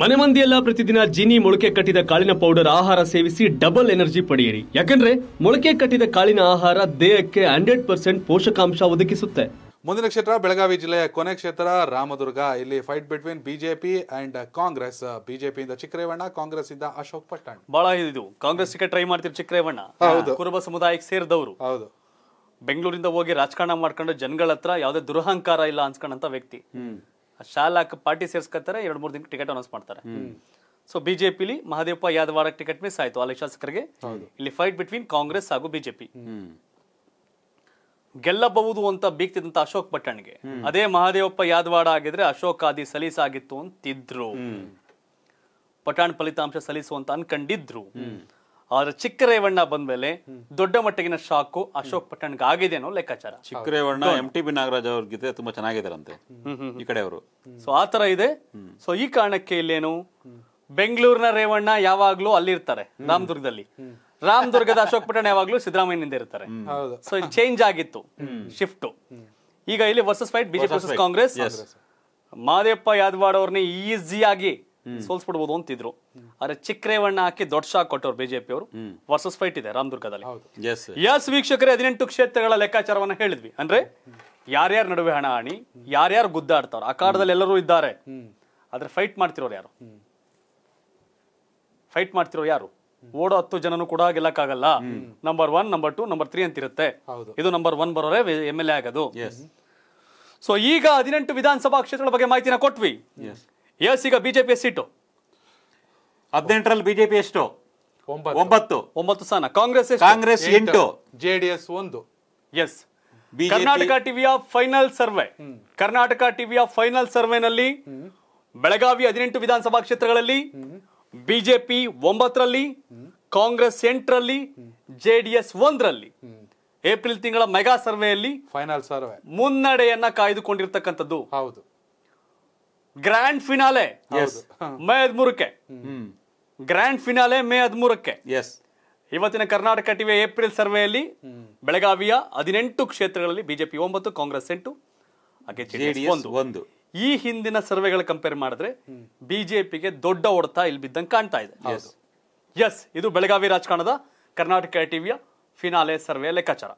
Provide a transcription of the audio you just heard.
ಮನೆ ಮಂದಿಯೆಲ್ಲ ಪ್ರತಿದಿನ ಜೀನಿ ಮೊಳಕೆ ಕಟ್ಟಿದ ಕಾಳಿನ ಪೌಡರ್ ಆಹಾರ ಸೇವಿಸಿ ಡಬಲ್ ಎನರ್ಜಿ ಪಡೆಯಿರಿ ಯಾಕಂದ್ರೆ ಮೊಳಕೆ ಕಟ್ಟಿದ ಕಾಳಿನ ಆಹಾರ ದೇಹಕ್ಕೆ ಹಂಡ್ರೆಡ್ ಪರ್ಸೆಂಟ್ ಪೋಷಕಾಂಶ ಒದಗಿಸುತ್ತೆ ಮುಂದಿನ ಕ್ಷೇತ್ರ ಬೆಳಗಾವಿ ಜಿಲ್ಲೆಯ ಕೊನೆ ಕ್ಷೇತ್ರ ರಾಮದುರ್ಗ ಇಲ್ಲಿ fight between BJP and Congress ಬಿಜೆಪಿಯಿಂದ ಚಿಕ್ಕರೇವಣ್ಣ ಕಾಂಗ್ರೆಸ್ ಇಂದ ಅಶೋಕ್ ಪಟ್ಟಣ್ ಬಹಳ ಇದು ಕಾಂಗ್ರೆಸ್ ಟ್ರೈ ಮಾಡ್ತಿರೋ ಚಿಕ್ಕರೇವಣ್ಣ ಕುರುಬ ಸಮುದಾಯಕ್ಕೆ ಸೇರಿದವರು ಹೌದು ಬೆಂಗಳೂರಿಂದ ಹೋಗಿ ರಾಜಕಾರಣ ಮಾಡ್ಕೊಂಡು ಜನಗಳ ಹತ್ರ ಯಾವ್ದೇ ದುರಹಂಕಾರ ಇಲ್ಲ ಅನ್ಸ್ಕೊಂಡಂತ ವ್ಯಕ್ತಿ ಶಾಲಾಕ್ ಪಾರ್ಟಿ ಸೇರ್ಸ್ಕೊತಾರೆ ಎರಡ್ ಮೂರ್ ದಿನ ಟಿಕೆಟ್ ಅನೌನ್ಸ್ ಮಾಡ್ತಾರೆ ಸೊ ಬಿಜೆಪಿಲಿ ಮಹದೇವಪ್ಪ ಯಾದವಾಡ ಟಿಕೆಟ್ ಮಿಸ್ ಆಯ್ತು ಅಲ್ಲಿ ಶಾಸಕರಿಗೆ ಇಲ್ಲಿ ಫೈಟ್ ಬಿಟ್ವೀನ್ ಕಾಂಗ್ರೆಸ್ ಹಾಗೂ ಬಿಜೆಪಿ ಗೆಲ್ಲಬಹುದು ಅಂತ ಬೀಗ್ತಿದ್ದಂತ ಅಶೋಕ್ ಪಟ್ಟಣ್ಗೆ ಅದೇ ಮಹಾದೇವಪ್ಪ ಯಾದವಾಡ ಆಗಿದ್ರೆ ಅಶೋಕ್ ಆದಿ ಸಲೀಸಾಗಿತ್ತು ಅಂತಿದ್ರು ಪಟಾಣ್ ಫಲಿತಾಂಶ ಸಲ್ಲಿಸುವಂತ ಅನ್ಕಂಡಿದ್ರು ಆದ್ರೆ ಚಿಕ್ಕ ರೇವಣ್ಣ ಬಂದ್ಮೇಲೆ ದೊಡ್ಡ ಮಟ್ಟಿಗಿನ ಶಾಕು ಅಶೋಕ್ ಪಟ್ಟಣ್ಗೆ ಆಗಿದೆ ಅನ್ನೋ ಲೆಕ್ಕಾಚಾರ Chikka Revanna M T B Nagaraj ಅವ್ರ ತುಂಬಾ ಚೆನ್ನಾಗಿದ್ದಾರಂತೆ ಈ ಕಡೆ ಅವರು ಸೊ ಆತರ ಇದೆ ಸೊ ಈ ಕಾರಣಕ್ಕೆ ಇಲ್ಲೇನು ಬೆಂಗಳೂರಿನ ರೇವಣ್ಣ ಯಾವಾಗ್ಲೂ ಅಲ್ಲಿರ್ತಾರೆ ರಾಮದುರ್ಗದಲ್ಲಿ ರಾಮದುರ್ಗದ ಅಶೋಕ್ ಪಟ್ಟಣ ಯಾವಾಗ್ಲೂ ಸಿದ್ದರಾಮಯ್ಯನಿಂದ ಇರ್ತಾರೆ ಸೊ ಚೇಂಜ್ ಆಗಿತ್ತು ಶಿಫ್ಟ್ ಈಗ ಇಲ್ಲಿ versus fight BJP versus Congress Madeppa Yadawad ಅವ್ರನ್ನ ಈಸಿಯಾಗಿ ಸೋಲ್ಸ್ಬಿಡ್ಬೋದು ಅಂತಿದ್ರು ಆದ್ರೆ ಚಿಕ್ಕ ಹಾಕಿ ದೊಡ್ಡ ಶಾಕ್ ಕೊಟ್ಟವ್ರು ಅವರು ವರ್ಸಸ್ ಫೈಟ್ ಇದೆ ರಾಮದುರ್ಗದಲ್ಲಿ ಎಸ್ ವೀಕ್ಷಕರೇ ಹದಿನೆಂಟು ಕ್ಷೇತ್ರಗಳ ಲೆಕ್ಕಾಚಾರವನ್ನ ಹೇಳಿದ್ವಿ ಅಂದ್ರೆ ಯಾರ್ಯಾರ ನಡುವೆ ಹಣ ಹಾಣಿ ಯಾರ್ಯಾರು ಗುದ್ದಾಡ್ತಾರ ಆಕಾರದಲ್ಲಿ ಎಲ್ಲರೂ ಇದ್ದಾರೆ ಆದ್ರೆ ಫೈಟ್ ಮಾಡ್ತಿರೋರು ಯಾರು ಫೈಟ್ ಮಾಡ್ತಿರೋ ಯಾರು ಓಡೋ ಹತ್ತು ಜನನು ಕೂಡ ಗೆಲ್ಲಕ್ಕಾಗಲ್ಲ number one number two number three ಅಂತಿರುತ್ತೆ ಇದು ನಂಬರ್ ಒನ್ ಬರೋರೆ ಎಮ್ ಎಲ್ ಎ ಆಗೋದು ಸೊ ಈಗ ಹದಿನೆಂಟು ವಿಧಾನಸಭಾ ಕ್ಷೇತ್ರಗಳ ಬಗ್ಗೆ ಮಾಹಿತಿನ ಕೊಟ್ವಿ ಎಸ್ ಈಗ ಬಿಜೆಪಿ ಸೀಟು ಹದಿನೆಂಟರಲ್ಲಿ ಬಿಜೆಪಿ ಎಷ್ಟು ಒಂಬತ್ತು ಒಂಬತ್ತು ಸ್ಥಾನ ಕಾಂಗ್ರೆಸ್ ಕಾಂಗ್ರೆಸ್ ಎಂಟು ಜೆಡಿಎಸ್ ಒಂದು ಎಸ್ ಕರ್ನಾಟಕ ಟಿವಿಯ ಫೈನಲ್ ಸರ್ವೆ ಕರ್ನಾಟಕ ಟಿವಿಯ ಫೈನಲ್ ಸರ್ವೆನಲ್ಲಿ ಬೆಳಗಾವಿ ಹದಿನೆಂಟು ವಿಧಾನಸಭಾ ಕ್ಷೇತ್ರಗಳಲ್ಲಿ ಬಿಜೆಪಿ ಒಂಬತ್ತರಲ್ಲಿ ಕಾಂಗ್ರೆಸ್ ಎಂಟರಲ್ಲಿ ಜೆಡಿಎಸ್ ಒಂದರಲ್ಲಿ ಏಪ್ರಿಲ್ ತಿಂಗಳ ಮೆಗಾ ಸರ್ವೆಯಲ್ಲಿ ಫೈನಲ್ ಸರ್ವೆ ಮುನ್ನಡೆಯನ್ನ ಕಾಯ್ದುಕೊಂಡಿರ್ತಕ್ಕಂಥದ್ದು ಹೌದು ಗ್ರ್ಯಾಂಡ್ ಫಿನಾಲೆ ಮೈದ್ ಮುರುಕೆ ಗ್ರ್ಯಾಂಡ್ ಫಿನಾಲೆ ಮೇ ಹದಿಮೂರಕ್ಕೆ ಎಸ್ ಇವತ್ತಿನ ಕರ್ನಾಟಕ ಟಿವಿ ಏಪ್ರಿಲ್ ಸರ್ವೆಯಲ್ಲಿ ಬೆಳಗಾವಿಯ ಹದಿನೆಂಟು ಕ್ಷೇತ್ರಗಳಲ್ಲಿ ಬಿಜೆಪಿ ಒಂಬತ್ತು ಕಾಂಗ್ರೆಸ್ ಎಂಟು ಒಂದು ಈ ಹಿಂದಿನ ಸರ್ವೆಗಳ ಕಂಪೇರ್ ಮಾಡಿದ್ರೆ ಬಿಜೆಪಿಗೆ ದೊಡ್ಡ ಹೊಡೆತ ಇಲ್ಲಿ ಬಿದ್ದಂಗೆ ಕಾಣ್ತಾ ಇದೆ ಎಸ್ ಇದು ಬೆಳಗಾವಿ ರಾಜಕಾರಣದ ಕರ್ನಾಟಕ ಟಿವಿಯ ಫಿನಾಲೆ ಸರ್ವೆಯ ಲೆಕ್ಕಾಚಾರ